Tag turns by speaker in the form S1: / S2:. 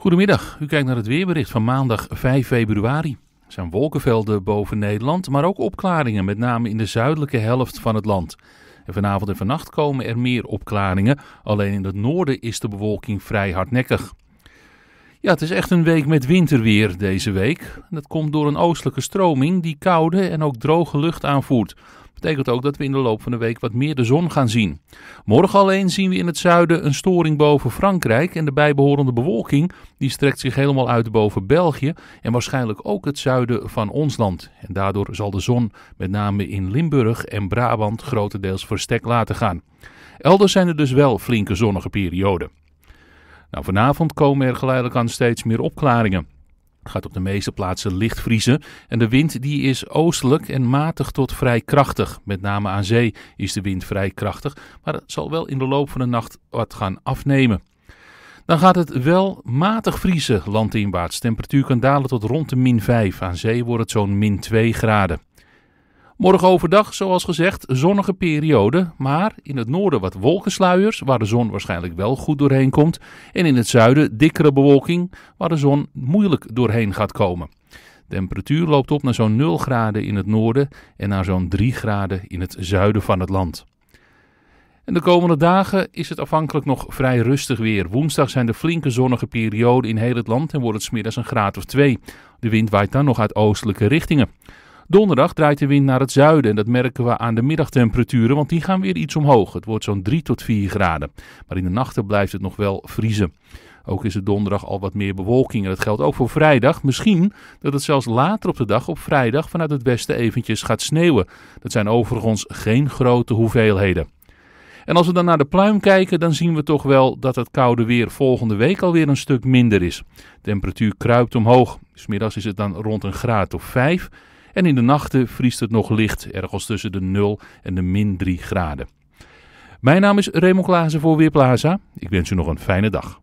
S1: Goedemiddag, u kijkt naar het weerbericht van maandag 5 februari. Er zijn wolkenvelden boven Nederland, maar ook opklaringen, met name in de zuidelijke helft van het land. En vanavond en vannacht komen er meer opklaringen, alleen in het noorden is de bewolking vrij hardnekkig. Ja, het is echt een week met winterweer deze week. Dat komt door een oostelijke stroming die koude en ook droge lucht aanvoert betekent ook dat we in de loop van de week wat meer de zon gaan zien. Morgen alleen zien we in het zuiden een storing boven Frankrijk en de bijbehorende bewolking die strekt zich helemaal uit boven België en waarschijnlijk ook het zuiden van ons land. En daardoor zal de zon met name in Limburg en Brabant grotendeels verstek laten gaan. Elders zijn er dus wel flinke zonnige perioden. Nou, vanavond komen er geleidelijk aan steeds meer opklaringen. Het gaat op de meeste plaatsen licht vriezen en de wind die is oostelijk en matig tot vrij krachtig. Met name aan zee is de wind vrij krachtig, maar dat zal wel in de loop van de nacht wat gaan afnemen. Dan gaat het wel matig vriezen landinwaarts. temperatuur kan dalen tot rond de min 5. Aan zee wordt het zo'n min 2 graden. Morgen overdag, zoals gezegd, zonnige periode, maar in het noorden wat wolkensluiers, waar de zon waarschijnlijk wel goed doorheen komt, en in het zuiden dikkere bewolking, waar de zon moeilijk doorheen gaat komen. De temperatuur loopt op naar zo'n 0 graden in het noorden en naar zo'n 3 graden in het zuiden van het land. En de komende dagen is het afhankelijk nog vrij rustig weer. Woensdag zijn de flinke zonnige perioden in heel het land en wordt het smiddags een graad of 2. De wind waait dan nog uit oostelijke richtingen. Donderdag draait de wind naar het zuiden en dat merken we aan de middagtemperaturen, want die gaan weer iets omhoog. Het wordt zo'n 3 tot 4 graden. Maar in de nachten blijft het nog wel vriezen. Ook is het donderdag al wat meer bewolking. En dat geldt ook voor vrijdag. Misschien dat het zelfs later op de dag, op vrijdag, vanuit het westen eventjes gaat sneeuwen. Dat zijn overigens geen grote hoeveelheden. En als we dan naar de pluim kijken, dan zien we toch wel dat het koude weer volgende week alweer een stuk minder is. De temperatuur kruipt omhoog. Smiddags is het dan rond een graad of 5 en in de nachten vriest het nog licht, ergens tussen de 0 en de min 3 graden. Mijn naam is Raymond Klaassen voor Weerplaza. Ik wens u nog een fijne dag.